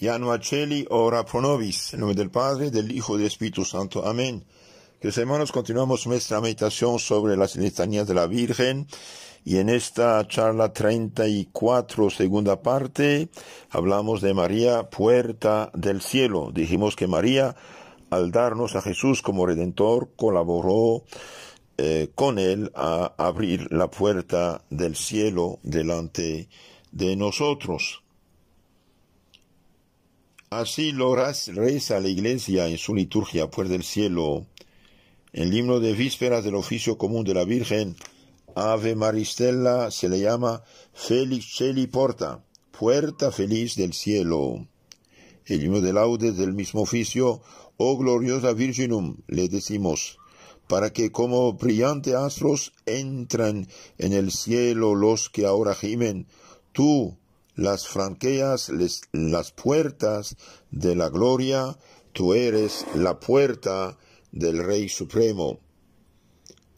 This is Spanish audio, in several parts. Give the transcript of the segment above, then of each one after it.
Yanuacheli ora pro En nombre del Padre, del Hijo y del Espíritu Santo. Amén. Queridos hermanos, continuamos nuestra meditación sobre las letanías de la Virgen. Y en esta charla 34, segunda parte, hablamos de María, puerta del cielo. Dijimos que María al darnos a Jesús como Redentor, colaboró eh, con Él a abrir la puerta del cielo delante de nosotros. Así lo reza la Iglesia en su liturgia Puerta del Cielo, el himno de vísperas del oficio común de la Virgen, Ave Maristella se le llama Felix Celi Porta, Puerta Feliz del Cielo. El himno de Laude del mismo oficio Oh gloriosa Virginum, le decimos, para que como brillantes astros entren en el cielo los que ahora gimen, tú las franqueas las puertas de la gloria, tú eres la puerta del Rey Supremo.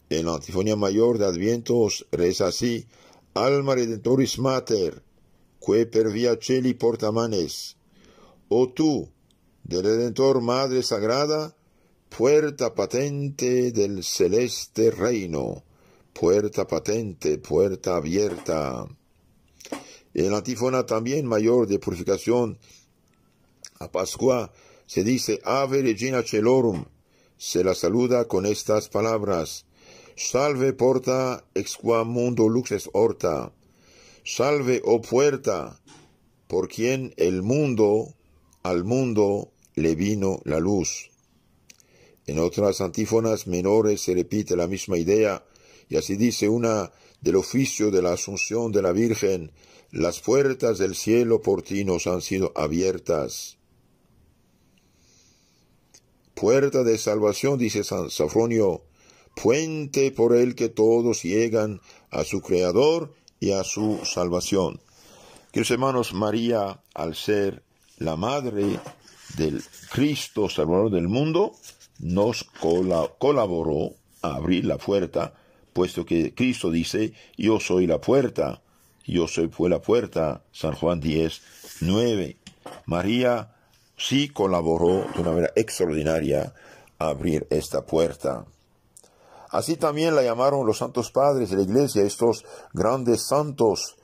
En la antifonía mayor de Advientos reza así, Alma Redentoris Mater, que per via celi portamanes. O oh tú, del Redentor Madre Sagrada, puerta patente del celeste reino, puerta patente, puerta abierta. En la antífona también mayor de purificación a Pascua se dice Ave Regina Celorum. Se la saluda con estas palabras. Salve porta mundo luxes horta. Salve, oh puerta, por quien el mundo al mundo le vino la luz. En otras antífonas menores se repite la misma idea, y así dice una del oficio de la Asunción de la Virgen, las puertas del cielo por ti nos han sido abiertas. Puerta de salvación, dice San Safronio, puente por el que todos llegan a su Creador y a su salvación. Queridos hermanos, María, al ser la madre del Cristo Salvador del mundo, nos colaboró a abrir la puerta, puesto que Cristo dice, yo soy la puerta, yo soy fue la puerta, San Juan 10, 9. María sí colaboró de una manera extraordinaria a abrir esta puerta. Así también la llamaron los santos padres de la iglesia, estos grandes santos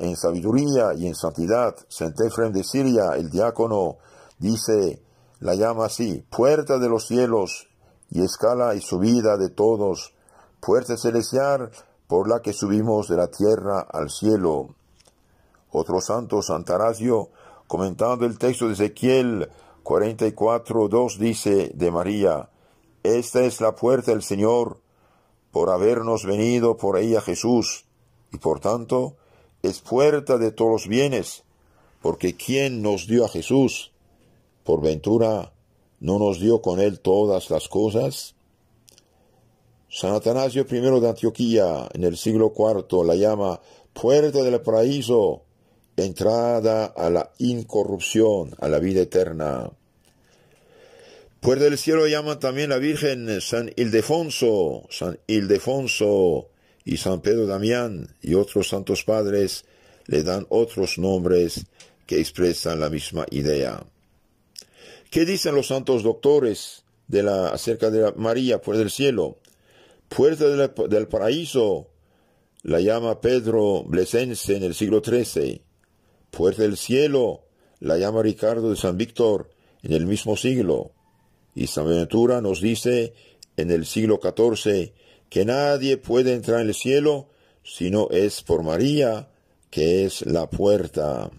en sabiduría y en santidad, Saint Ephrem de Siria, el diácono Dice, la llama así, puerta de los cielos, y escala y subida de todos, puerta celestial por la que subimos de la tierra al cielo. Otro santo, Santarasio, comentando el texto de Ezequiel 44.2, dice de María, Esta es la puerta del Señor, por habernos venido por ella Jesús, y por tanto es puerta de todos los bienes, porque ¿quién nos dio a Jesús, por ventura no nos dio con él todas las cosas? San Atanasio I de Antioquía, en el siglo IV, la llama puerta del paraíso, entrada a la incorrupción, a la vida eterna. Puerta del cielo llama también la Virgen San Ildefonso, San Ildefonso y San Pedro Damián y otros santos padres le dan otros nombres que expresan la misma idea. ¿Qué dicen los santos doctores de la, acerca de María, Puerta del cielo? Puerta del paraíso, la llama Pedro Blesense en el siglo XIII. Puerta del cielo, la llama Ricardo de San Víctor en el mismo siglo. Y San Ventura nos dice en el siglo XIV que nadie puede entrar en el cielo si no es por María, que es la puerta.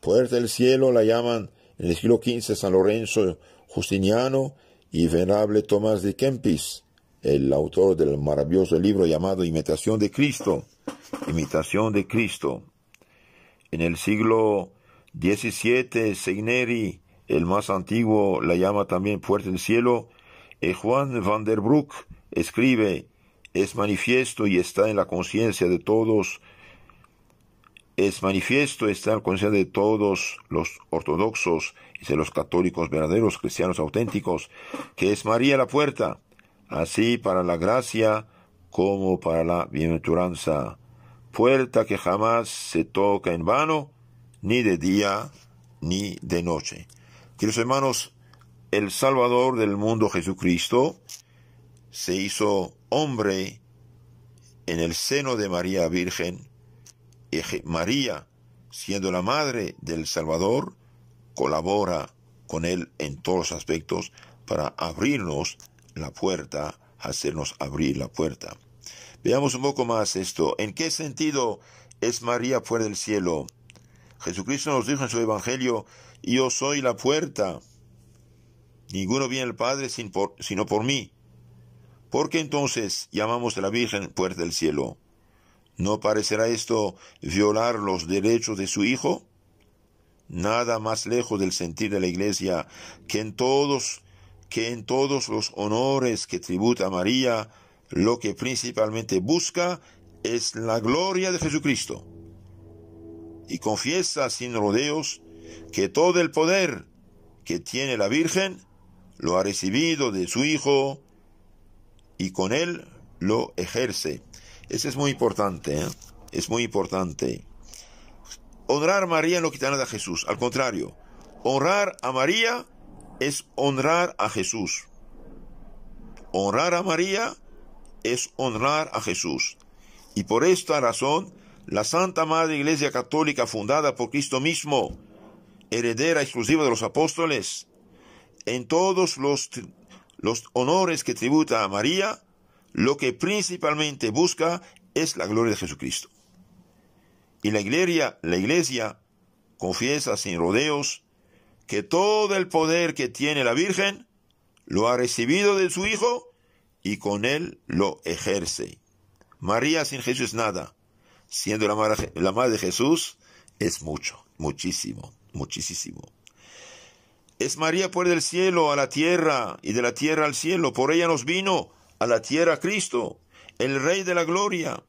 Puerta del cielo la llaman en el siglo XV, San Lorenzo Justiniano y Venerable Tomás de Kempis, el autor del maravilloso libro llamado Imitación de Cristo. Imitación de Cristo. En el siglo XVII, Segneri, el más antiguo, la llama también Puerta del Cielo, y eh, Juan van der Broek escribe, es manifiesto y está en la conciencia de todos es manifiesto está al conciencia de todos los ortodoxos y de los católicos verdaderos, cristianos auténticos, que es María la puerta, así para la gracia como para la bienaventuranza, puerta que jamás se toca en vano, ni de día ni de noche. Queridos hermanos, el Salvador del mundo Jesucristo se hizo hombre en el seno de María Virgen, María, siendo la madre del Salvador, colabora con Él en todos los aspectos para abrirnos la puerta, hacernos abrir la puerta. Veamos un poco más esto. ¿En qué sentido es María fuera del cielo? Jesucristo nos dijo en su Evangelio, yo soy la puerta. Ninguno viene al Padre sino por mí. ¿Por qué entonces llamamos a la Virgen puerta del cielo? ¿No parecerá esto violar los derechos de su hijo? Nada más lejos del sentir de la Iglesia que en todos que en todos los honores que tributa María, lo que principalmente busca es la gloria de Jesucristo. Y confiesa sin rodeos que todo el poder que tiene la Virgen lo ha recibido de su Hijo y con él lo ejerce. Eso es muy importante, ¿eh? es muy importante. Honrar a María no quita nada a Jesús, al contrario, honrar a María es honrar a Jesús. Honrar a María es honrar a Jesús. Y por esta razón, la Santa Madre Iglesia Católica, fundada por Cristo mismo, heredera exclusiva de los apóstoles, en todos los, los honores que tributa a María, lo que principalmente busca es la gloria de Jesucristo. Y la iglesia, la iglesia confiesa sin rodeos que todo el poder que tiene la Virgen lo ha recibido de su Hijo y con él lo ejerce. María sin Jesús es nada, siendo la madre, la madre de Jesús es mucho, muchísimo, muchísimo. Es María, por pues, del cielo a la tierra y de la tierra al cielo, por ella nos vino a la tierra Cristo, el Rey de la Gloria.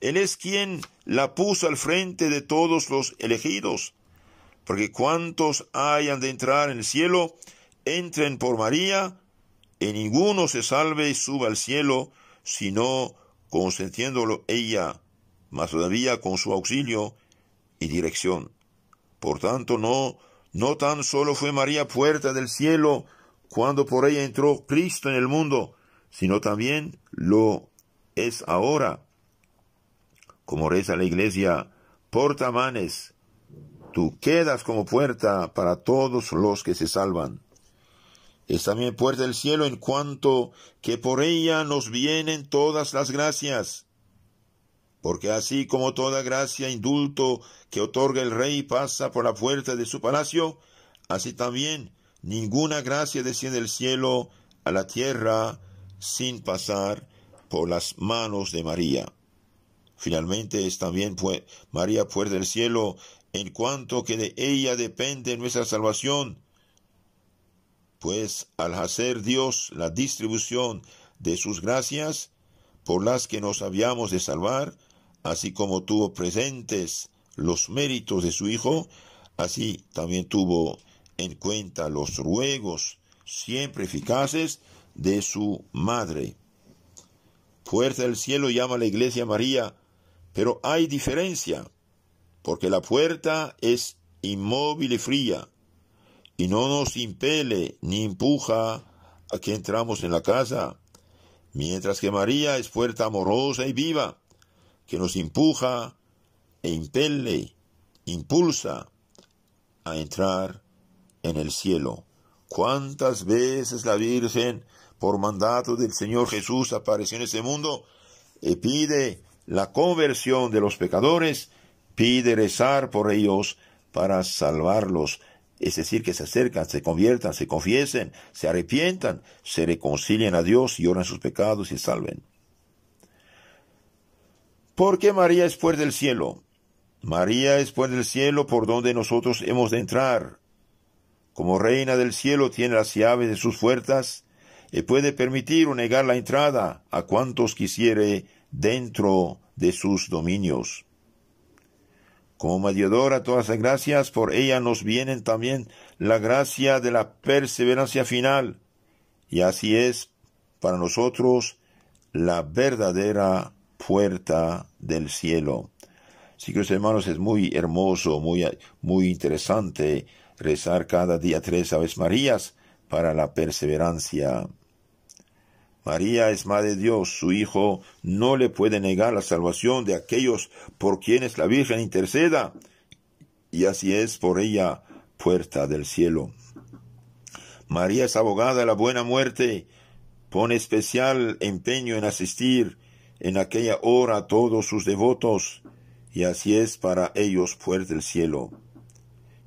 Él es quien la puso al frente de todos los elegidos, porque cuantos hayan de entrar en el cielo, entren por María, y ninguno se salve y suba al cielo, sino consentiéndolo ella, más todavía con su auxilio y dirección. Por tanto, no, no tan solo fue María puerta del cielo cuando por ella entró Cristo en el mundo, sino también lo es ahora. Como reza la iglesia, porta manes, tú quedas como puerta para todos los que se salvan. Es también puerta del cielo en cuanto que por ella nos vienen todas las gracias. Porque así como toda gracia, e indulto que otorga el rey pasa por la puerta de su palacio, así también ninguna gracia desciende del cielo a la tierra sin pasar por las manos de María. Finalmente es también María puerta del cielo, en cuanto que de ella depende nuestra salvación, pues al hacer Dios la distribución de sus gracias, por las que nos habíamos de salvar, así como tuvo presentes los méritos de su Hijo, así también tuvo en cuenta los ruegos siempre eficaces de su madre. Puerta del cielo llama a la iglesia María, pero hay diferencia, porque la puerta es inmóvil y fría, y no nos impele ni empuja a que entramos en la casa, mientras que María es puerta amorosa y viva, que nos empuja e impele, impulsa a entrar en el cielo. ¿Cuántas veces la Virgen por mandato del Señor Jesús apareció en este mundo, y eh, pide la conversión de los pecadores, pide rezar por ellos para salvarlos. Es decir, que se acercan, se conviertan, se confiesen, se arrepientan, se reconcilien a Dios y oran sus pecados y salven. ¿Por qué María es puerta del cielo? María es puerta del cielo por donde nosotros hemos de entrar. Como reina del cielo tiene las llaves de sus puertas y puede permitir o negar la entrada a cuantos quisiere dentro de sus dominios. Como mediadora todas las gracias, por ella nos viene también la gracia de la perseverancia final, y así es para nosotros la verdadera puerta del cielo. Así que, hermanos, es muy hermoso, muy, muy interesante rezar cada día tres Aves Marías para la perseverancia. María es Madre de Dios, su Hijo no le puede negar la salvación de aquellos por quienes la Virgen interceda, y así es por ella puerta del cielo. María es abogada de la buena muerte, pone especial empeño en asistir en aquella hora a todos sus devotos, y así es para ellos puerta del cielo.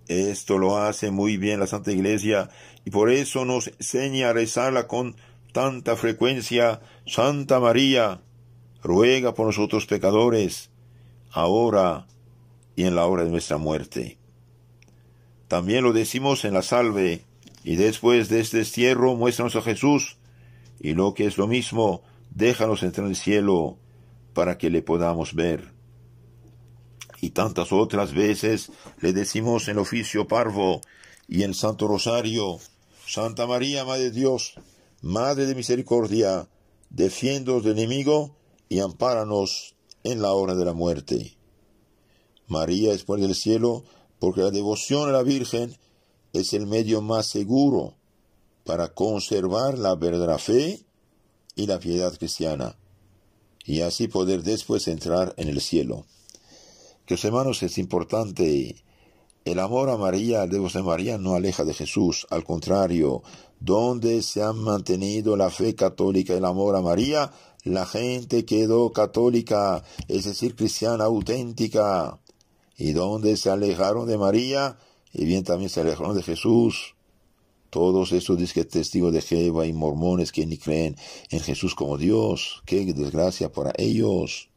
Esto lo hace muy bien la Santa Iglesia, y por eso nos enseña a rezarla con tanta frecuencia, Santa María, ruega por nosotros pecadores, ahora y en la hora de nuestra muerte. También lo decimos en la salve, y después de este destierro muéstranos a Jesús, y lo que es lo mismo, déjanos entrar en el cielo para que le podamos ver. Y tantas otras veces le decimos en el oficio parvo y en Santo Rosario, Santa María, Madre de Dios, Madre de misericordia, defiéndonos del enemigo y ampáranos en la hora de la muerte. María es puerta del cielo, porque la devoción a la Virgen es el medio más seguro para conservar la verdadera fe y la piedad cristiana, y así poder después entrar en el cielo. Que hermanos, es importante. El amor a María, al devoción de María, no aleja de Jesús, al contrario, donde se han mantenido la fe católica y el amor a María, la gente quedó católica, es decir, cristiana auténtica. Y donde se alejaron de María, y bien también se alejaron de Jesús. Todos esos disque testigos de Jehová y mormones que ni creen en Jesús como Dios, qué desgracia para ellos.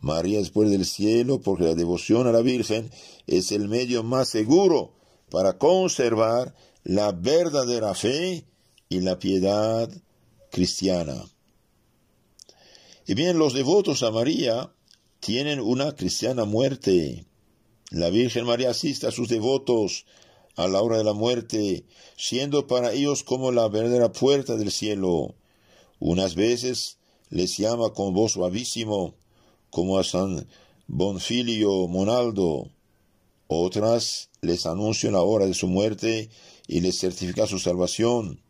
María es puerta del cielo porque la devoción a la Virgen es el medio más seguro para conservar la verdadera fe y la piedad cristiana. Y bien, los devotos a María tienen una cristiana muerte. La Virgen María asiste a sus devotos a la hora de la muerte, siendo para ellos como la verdadera puerta del cielo. Unas veces les llama con voz suavísimo, como a San Bonfilio Monaldo, otras les anuncian la hora de su muerte y les certifica su salvación,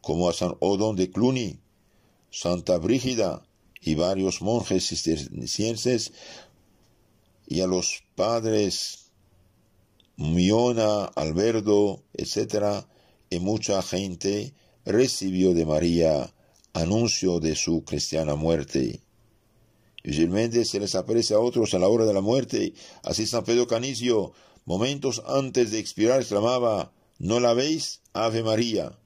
como a San Odón de Cluny, Santa Brígida y varios monjes cistercienses y a los padres Miona, Alberto, etc., y mucha gente recibió de María anuncio de su cristiana muerte. Usualmente se les aparece a otros a la hora de la muerte. Así San Pedro Canicio, momentos antes de expirar, exclamaba, ¿no la veis? Ave María.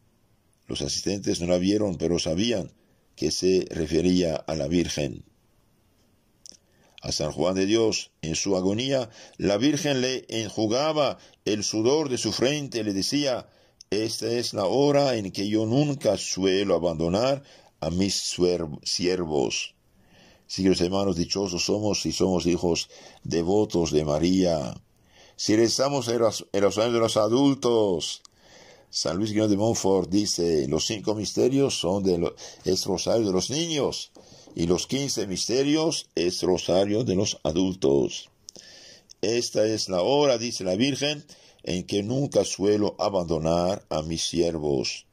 Los asistentes no la vieron, pero sabían que se refería a la Virgen. A San Juan de Dios, en su agonía, la Virgen le enjugaba el sudor de su frente, le decía, esta es la hora en que yo nunca suelo abandonar a mis siervos. Sí, los hermanos dichosos somos y somos hijos devotos de María. Si rezamos en los, en años de los adultos. San Luis Guillermo de Montfort dice, los cinco misterios son de es rosario de los niños y los quince misterios es rosario de los adultos. Esta es la hora, dice la Virgen, en que nunca suelo abandonar a mis siervos.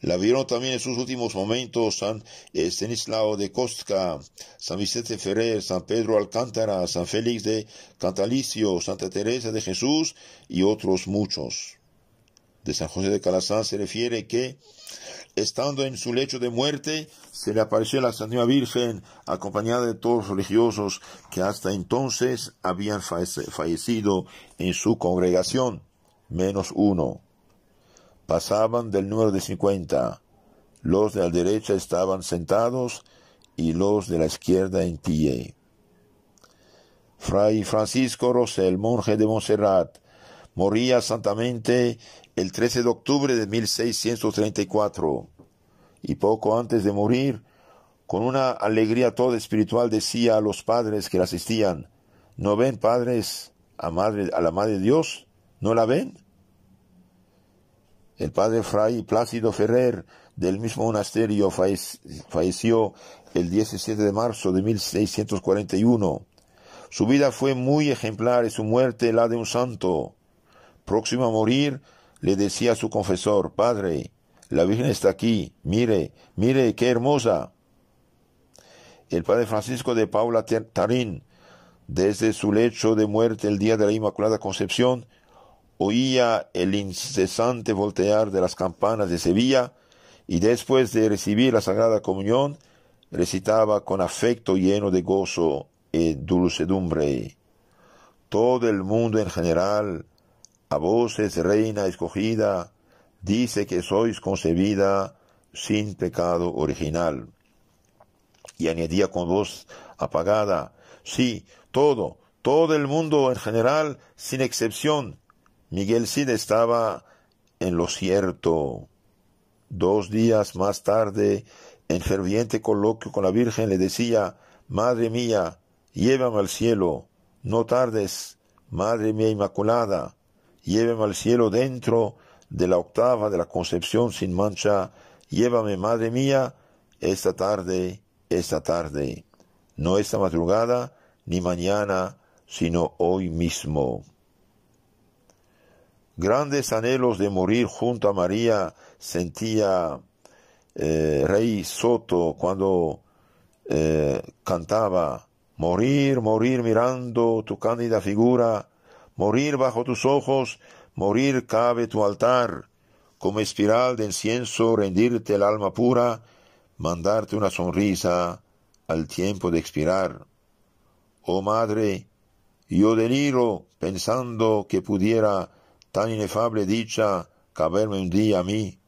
La vieron también en sus últimos momentos San Estenislao eh, de Costca, San Vicente Ferrer, San Pedro Alcántara, San Félix de Cantalicio, Santa Teresa de Jesús y otros muchos. De San José de Calazán se refiere que, estando en su lecho de muerte, se le apareció la Santísima Virgen acompañada de todos los religiosos que hasta entonces habían fallecido en su congregación, menos uno pasaban del número de cincuenta. Los de la derecha estaban sentados y los de la izquierda en pie. Fray Francisco Rosel, monje de Montserrat, moría santamente el 13 de octubre de 1634 y poco antes de morir, con una alegría toda espiritual decía a los padres que le asistían, ¿no ven padres a, madre, a la Madre de Dios? ¿No la ven? El padre Fray Plácido Ferrer del mismo monasterio falleció el 17 de marzo de 1641. Su vida fue muy ejemplar y su muerte la de un santo. Próximo a morir, le decía a su confesor, Padre, la Virgen está aquí, mire, mire, qué hermosa. El padre Francisco de Paula Tarín, desde su lecho de muerte el día de la Inmaculada Concepción, oía el incesante voltear de las campanas de Sevilla y después de recibir la Sagrada Comunión recitaba con afecto lleno de gozo y dulcedumbre. Todo el mundo en general, a voces reina escogida, dice que sois concebida sin pecado original. Y añadía con voz apagada, sí, todo, todo el mundo en general, sin excepción, Miguel Cid estaba en lo cierto. Dos días más tarde, en ferviente coloquio con la Virgen, le decía, Madre mía, llévame al cielo, no tardes, Madre mía Inmaculada, llévame al cielo dentro de la octava de la Concepción sin mancha, llévame, Madre mía, esta tarde, esta tarde, no esta madrugada, ni mañana, sino hoy mismo grandes anhelos de morir junto a María sentía eh, Rey Soto cuando eh, cantaba, morir, morir mirando tu cándida figura, morir bajo tus ojos, morir cabe tu altar, como espiral de incienso rendirte el alma pura, mandarte una sonrisa al tiempo de expirar. Oh madre, yo deliro pensando que pudiera tan inefable dicha caberme un día a mí,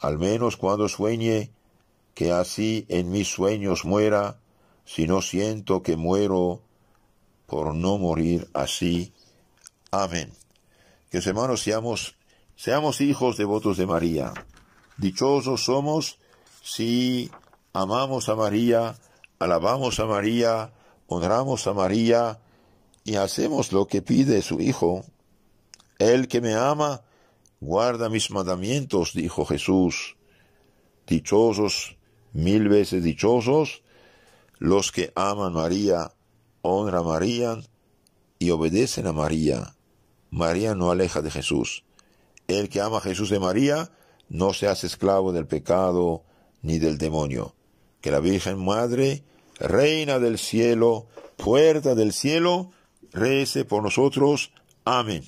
al menos cuando sueñe, que así en mis sueños muera, si no siento que muero por no morir así. Amén. Que hermanos seamos, seamos hijos devotos de María. Dichosos somos si amamos a María, alabamos a María, honramos a María y hacemos lo que pide su Hijo el que me ama, guarda mis mandamientos, dijo Jesús. Dichosos, mil veces dichosos, los que aman a María, honran a María y obedecen a María. María no aleja de Jesús. El que ama a Jesús de María no se hace esclavo del pecado ni del demonio. Que la Virgen Madre, Reina del cielo, puerta del cielo, rece por nosotros. Amén.